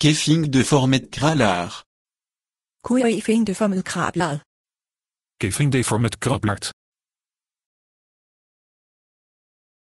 Kefing de Formetkralar. Keffing de Formetkralar. Kefing de Formetkralar.